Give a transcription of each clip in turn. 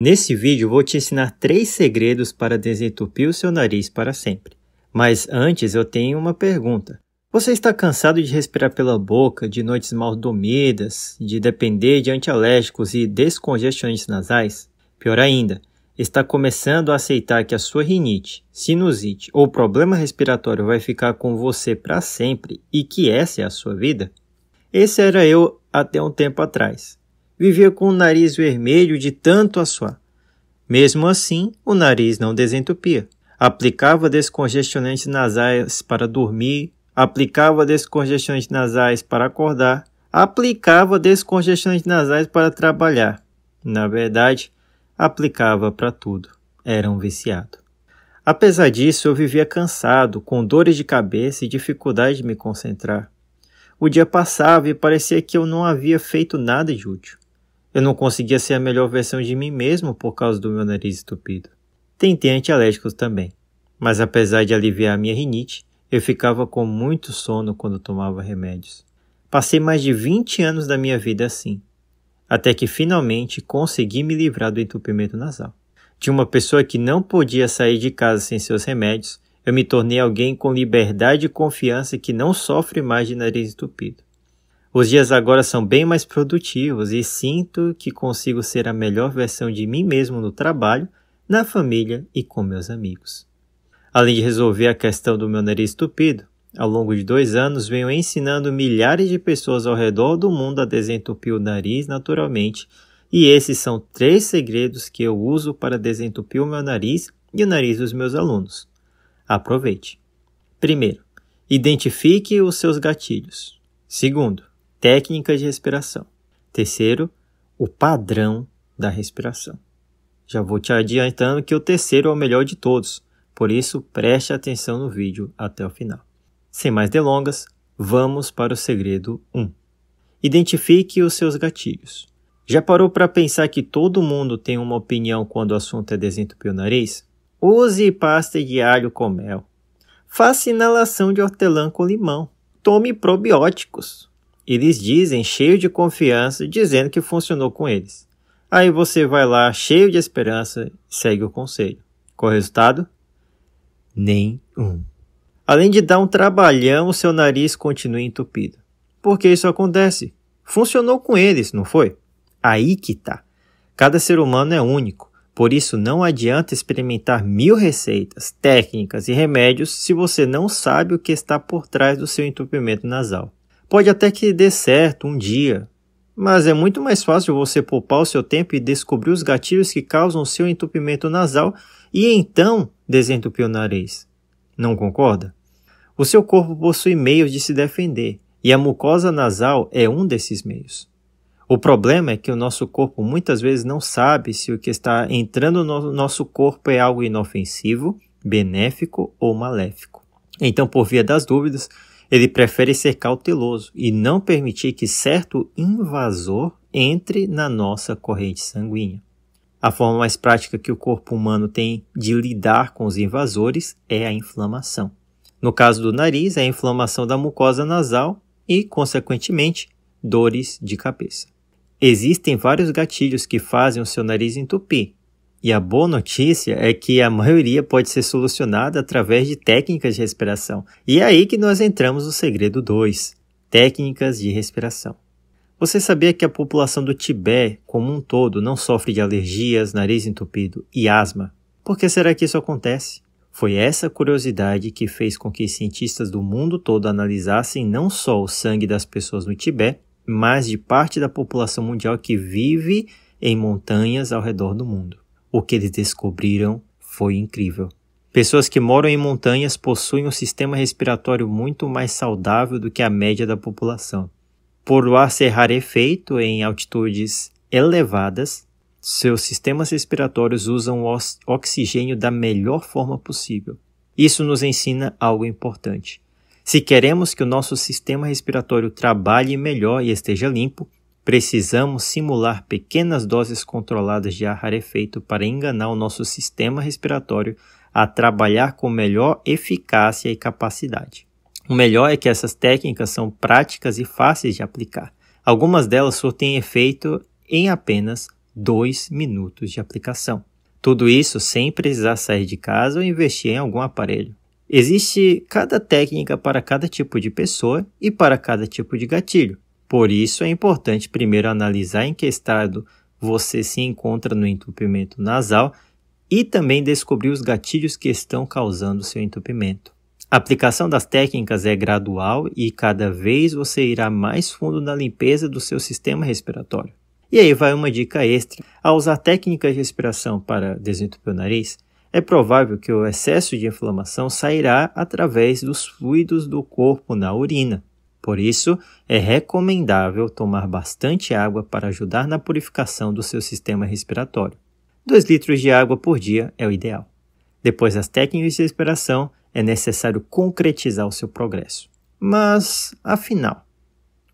Nesse vídeo vou te ensinar três segredos para desentupir o seu nariz para sempre. Mas antes eu tenho uma pergunta. Você está cansado de respirar pela boca, de noites mal dormidas, de depender de antialérgicos e descongestionantes nasais? Pior ainda, está começando a aceitar que a sua rinite, sinusite ou problema respiratório vai ficar com você para sempre e que essa é a sua vida? Esse era eu até um tempo atrás vivia com o nariz vermelho de tanto assoar. Mesmo assim, o nariz não desentupia. Aplicava descongestionantes nasais para dormir, aplicava descongestionantes nasais para acordar, aplicava descongestionantes nasais para trabalhar. Na verdade, aplicava para tudo. Era um viciado. Apesar disso, eu vivia cansado, com dores de cabeça e dificuldade de me concentrar. O dia passava e parecia que eu não havia feito nada de útil. Eu não conseguia ser a melhor versão de mim mesmo por causa do meu nariz estupido. Tentei antialérgicos também, mas apesar de aliviar a minha rinite, eu ficava com muito sono quando tomava remédios. Passei mais de 20 anos da minha vida assim, até que finalmente consegui me livrar do entupimento nasal. De uma pessoa que não podia sair de casa sem seus remédios, eu me tornei alguém com liberdade e confiança que não sofre mais de nariz estupido. Os dias agora são bem mais produtivos e sinto que consigo ser a melhor versão de mim mesmo no trabalho, na família e com meus amigos. Além de resolver a questão do meu nariz estupido, ao longo de dois anos venho ensinando milhares de pessoas ao redor do mundo a desentupir o nariz naturalmente, e esses são três segredos que eu uso para desentupir o meu nariz e o nariz dos meus alunos. Aproveite! Primeiro, identifique os seus gatilhos. Segundo, técnicas de respiração. Terceiro, o padrão da respiração. Já vou te adiantando que o terceiro é o melhor de todos, por isso preste atenção no vídeo até o final. Sem mais delongas, vamos para o segredo 1. Identifique os seus gatilhos. Já parou para pensar que todo mundo tem uma opinião quando o assunto é desentupir o nariz? Use pasta de alho com mel. Faça inalação de hortelã com limão. Tome probióticos. Eles dizem cheio de confiança, dizendo que funcionou com eles. Aí você vai lá cheio de esperança e segue o conselho. Qual o resultado? Nenhum. Além de dar um trabalhão, o seu nariz continua entupido. Por que isso acontece? Funcionou com eles, não foi? Aí que tá. Cada ser humano é único, por isso não adianta experimentar mil receitas, técnicas e remédios se você não sabe o que está por trás do seu entupimento nasal. Pode até que dê certo um dia, mas é muito mais fácil você poupar o seu tempo e descobrir os gatilhos que causam seu entupimento nasal e então desentupir o nariz. Não concorda? O seu corpo possui meios de se defender e a mucosa nasal é um desses meios. O problema é que o nosso corpo muitas vezes não sabe se o que está entrando no nosso corpo é algo inofensivo, benéfico ou maléfico. Então, por via das dúvidas, ele prefere ser cauteloso e não permitir que certo invasor entre na nossa corrente sanguínea. A forma mais prática que o corpo humano tem de lidar com os invasores é a inflamação. No caso do nariz, é a inflamação da mucosa nasal e, consequentemente, dores de cabeça. Existem vários gatilhos que fazem o seu nariz entupir, e a boa notícia é que a maioria pode ser solucionada através de técnicas de respiração. E é aí que nós entramos no segredo 2: técnicas de respiração. Você sabia que a população do Tibete, como um todo, não sofre de alergias, nariz entupido e asma? Por que será que isso acontece? Foi essa curiosidade que fez com que cientistas do mundo todo analisassem não só o sangue das pessoas no Tibete, mas de parte da população mundial que vive em montanhas ao redor do mundo. O que eles descobriram foi incrível. Pessoas que moram em montanhas possuem um sistema respiratório muito mais saudável do que a média da população. Por o ar ser rarefeito em altitudes elevadas, seus sistemas respiratórios usam o oxigênio da melhor forma possível. Isso nos ensina algo importante. Se queremos que o nosso sistema respiratório trabalhe melhor e esteja limpo, Precisamos simular pequenas doses controladas de ar rarefeito para enganar o nosso sistema respiratório a trabalhar com melhor eficácia e capacidade. O melhor é que essas técnicas são práticas e fáceis de aplicar. Algumas delas surtem efeito em apenas 2 minutos de aplicação. Tudo isso sem precisar sair de casa ou investir em algum aparelho. Existe cada técnica para cada tipo de pessoa e para cada tipo de gatilho. Por isso é importante primeiro analisar em que estado você se encontra no entupimento nasal e também descobrir os gatilhos que estão causando seu entupimento. A aplicação das técnicas é gradual e cada vez você irá mais fundo na limpeza do seu sistema respiratório. E aí vai uma dica extra. Ao usar técnicas de respiração para desentupir o nariz, é provável que o excesso de inflamação sairá através dos fluidos do corpo na urina. Por isso, é recomendável tomar bastante água para ajudar na purificação do seu sistema respiratório. 2 litros de água por dia é o ideal. Depois das técnicas de respiração, é necessário concretizar o seu progresso. Mas, afinal,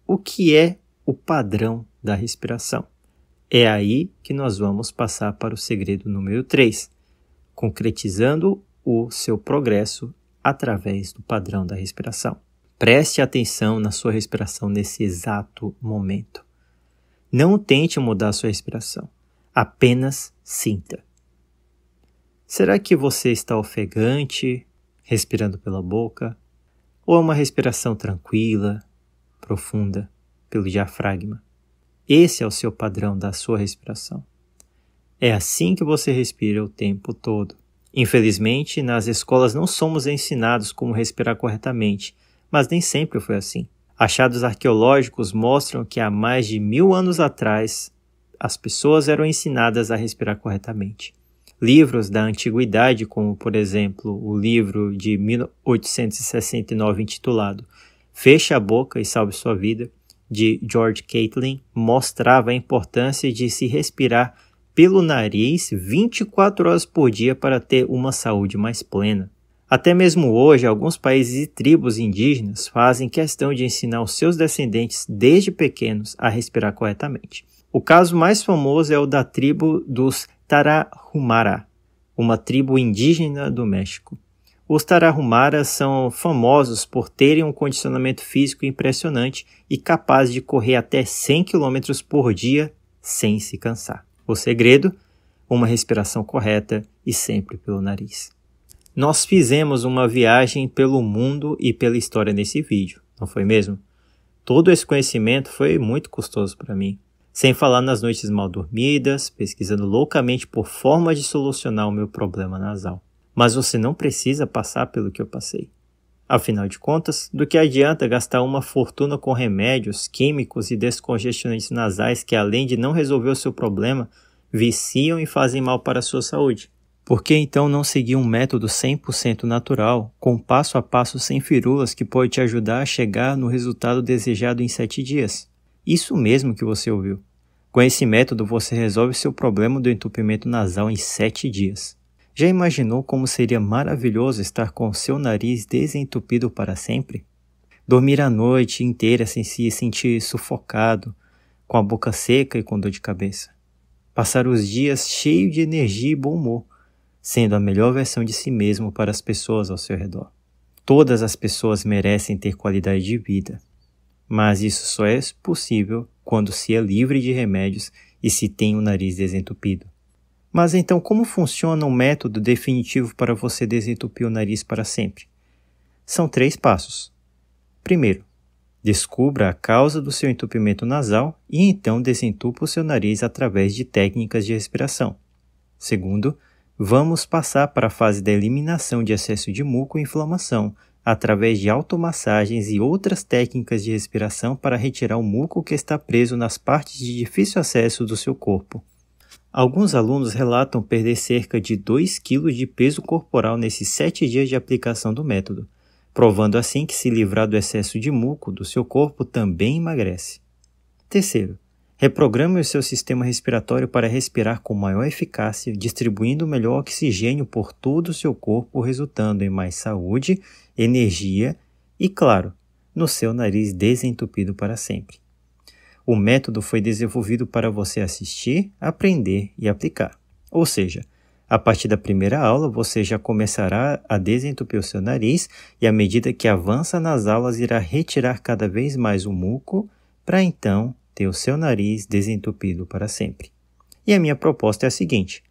o que é o padrão da respiração? É aí que nós vamos passar para o segredo número 3, concretizando o seu progresso através do padrão da respiração. Preste atenção na sua respiração nesse exato momento. Não tente mudar a sua respiração, apenas sinta. Será que você está ofegante, respirando pela boca, ou é uma respiração tranquila, profunda, pelo diafragma? Esse é o seu padrão da sua respiração. É assim que você respira o tempo todo. Infelizmente, nas escolas não somos ensinados como respirar corretamente, mas nem sempre foi assim. Achados arqueológicos mostram que há mais de mil anos atrás as pessoas eram ensinadas a respirar corretamente. Livros da antiguidade, como por exemplo o livro de 1869 intitulado Feche a Boca e Salve Sua Vida, de George Caitlin, mostrava a importância de se respirar pelo nariz 24 horas por dia para ter uma saúde mais plena. Até mesmo hoje, alguns países e tribos indígenas fazem questão de ensinar os seus descendentes desde pequenos a respirar corretamente. O caso mais famoso é o da tribo dos Tarahumara, uma tribo indígena do México. Os Tarahumaras são famosos por terem um condicionamento físico impressionante e capazes de correr até 100 km por dia sem se cansar. O segredo? Uma respiração correta e sempre pelo nariz. Nós fizemos uma viagem pelo mundo e pela história nesse vídeo, não foi mesmo? Todo esse conhecimento foi muito custoso para mim. Sem falar nas noites mal dormidas, pesquisando loucamente por formas de solucionar o meu problema nasal. Mas você não precisa passar pelo que eu passei. Afinal de contas, do que adianta gastar uma fortuna com remédios, químicos e descongestionantes nasais que, além de não resolver o seu problema, viciam e fazem mal para a sua saúde? Por que então não seguir um método 100% natural, com passo a passo sem firulas que pode te ajudar a chegar no resultado desejado em 7 dias? Isso mesmo que você ouviu. Com esse método você resolve seu problema do entupimento nasal em 7 dias. Já imaginou como seria maravilhoso estar com seu nariz desentupido para sempre? Dormir a noite inteira sem se sentir sufocado, com a boca seca e com dor de cabeça. Passar os dias cheio de energia e bom humor sendo a melhor versão de si mesmo para as pessoas ao seu redor. Todas as pessoas merecem ter qualidade de vida, mas isso só é possível quando se é livre de remédios e se tem o nariz desentupido. Mas então, como funciona um método definitivo para você desentupir o nariz para sempre? São três passos. Primeiro, descubra a causa do seu entupimento nasal e então desentupa o seu nariz através de técnicas de respiração. Segundo, Vamos passar para a fase da eliminação de excesso de muco e inflamação, através de automassagens e outras técnicas de respiração para retirar o muco que está preso nas partes de difícil acesso do seu corpo. Alguns alunos relatam perder cerca de 2 kg de peso corporal nesses 7 dias de aplicação do método, provando assim que se livrar do excesso de muco do seu corpo também emagrece. Terceiro, Reprograme o seu sistema respiratório para respirar com maior eficácia, distribuindo melhor oxigênio por todo o seu corpo, resultando em mais saúde, energia e, claro, no seu nariz desentupido para sempre. O método foi desenvolvido para você assistir, aprender e aplicar. Ou seja, a partir da primeira aula, você já começará a desentupir o seu nariz e, à medida que avança nas aulas, irá retirar cada vez mais o muco para então ter o seu nariz desentupido para sempre. E a minha proposta é a seguinte: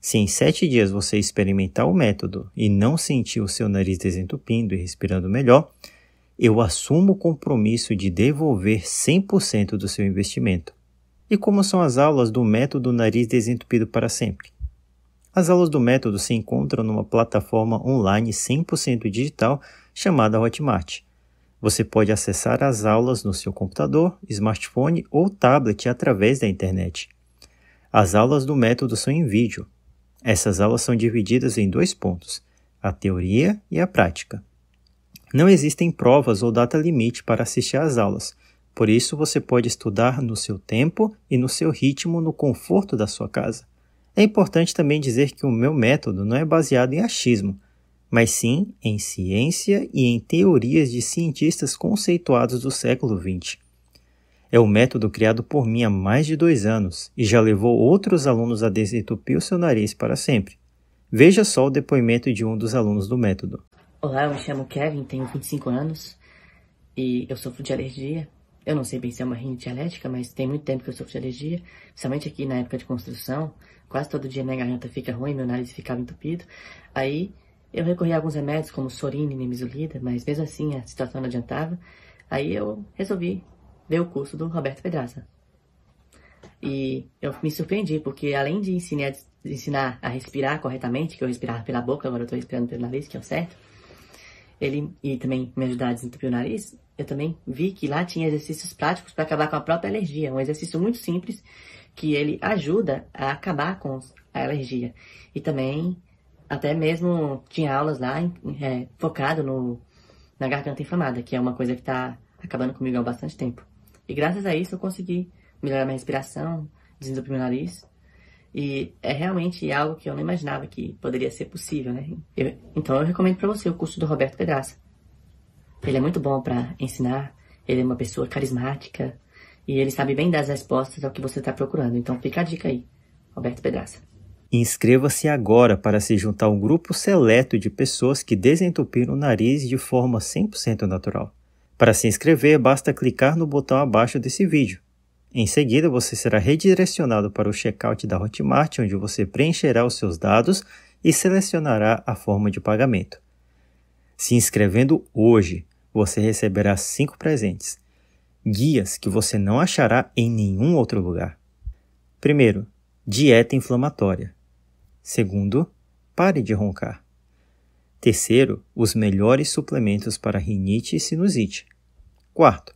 se em sete dias você experimentar o método e não sentir o seu nariz desentupindo e respirando melhor, eu assumo o compromisso de devolver 100% do seu investimento. E como são as aulas do método Nariz Desentupido para Sempre? As aulas do método se encontram numa plataforma online 100% digital chamada Hotmart. Você pode acessar as aulas no seu computador, smartphone ou tablet através da internet. As aulas do método são em vídeo. Essas aulas são divididas em dois pontos: a teoria e a prática. Não existem provas ou data limite para assistir às aulas, por isso você pode estudar no seu tempo e no seu ritmo no conforto da sua casa. É importante também dizer que o meu método não é baseado em achismo mas sim em ciência e em teorias de cientistas conceituados do século XX. É o um método criado por mim há mais de dois anos e já levou outros alunos a desentupir o seu nariz para sempre. Veja só o depoimento de um dos alunos do método. Olá, eu me chamo Kevin, tenho 25 anos e eu sofro de alergia. Eu não sei bem se é uma rinite alérgica, mas tem muito tempo que eu sofro de alergia, principalmente aqui na época de construção. Quase todo dia minha garganta fica ruim, meu nariz ficava entupido. Aí eu recorri a alguns remédios como Sorine e Mimizulida, mas mesmo assim a situação não adiantava. Aí eu resolvi ver o curso do Roberto Pedraza. E eu me surpreendi, porque além de ensinar, de ensinar a respirar corretamente, que eu respirava pela boca, agora eu estou respirando pelo nariz, que é o certo, ele e também me ajudar a desentupir o nariz, eu também vi que lá tinha exercícios práticos para acabar com a própria alergia. Um exercício muito simples que ele ajuda a acabar com a alergia. E também até mesmo tinha aulas lá é, focado no, na garganta inflamada, que é uma coisa que está acabando comigo há bastante tempo. E graças a isso eu consegui melhorar minha respiração, desentupir meu nariz. E é realmente algo que eu não imaginava que poderia ser possível, né? Eu, então eu recomendo para você o curso do Roberto Pedraça. Ele é muito bom para ensinar, ele é uma pessoa carismática e ele sabe bem das respostas ao que você está procurando. Então fica a dica aí, Roberto Pedraça. Inscreva-se agora para se juntar a um grupo seleto de pessoas que desentupiram o nariz de forma 100% natural. Para se inscrever, basta clicar no botão abaixo desse vídeo. Em seguida, você será redirecionado para o checkout da Hotmart, onde você preencherá os seus dados e selecionará a forma de pagamento. Se inscrevendo hoje, você receberá cinco presentes, guias que você não achará em nenhum outro lugar. Primeiro, dieta inflamatória. Segundo, pare de roncar. Terceiro, os melhores suplementos para rinite e sinusite. Quarto,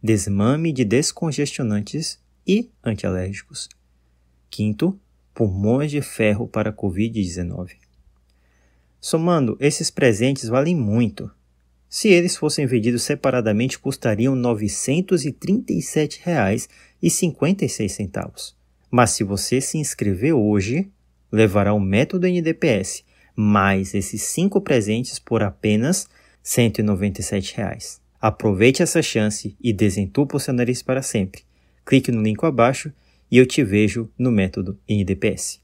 desmame de descongestionantes e antialérgicos. Quinto, pulmões de ferro para COVID-19. Somando, esses presentes valem muito. Se eles fossem vendidos separadamente, custariam R$ 937,56. Mas se você se inscrever hoje, levará o método NDPS, mais esses cinco presentes por apenas R$ 197. Aproveite essa chance e desentupa o seu nariz para sempre. Clique no link abaixo e eu te vejo no método NDPS.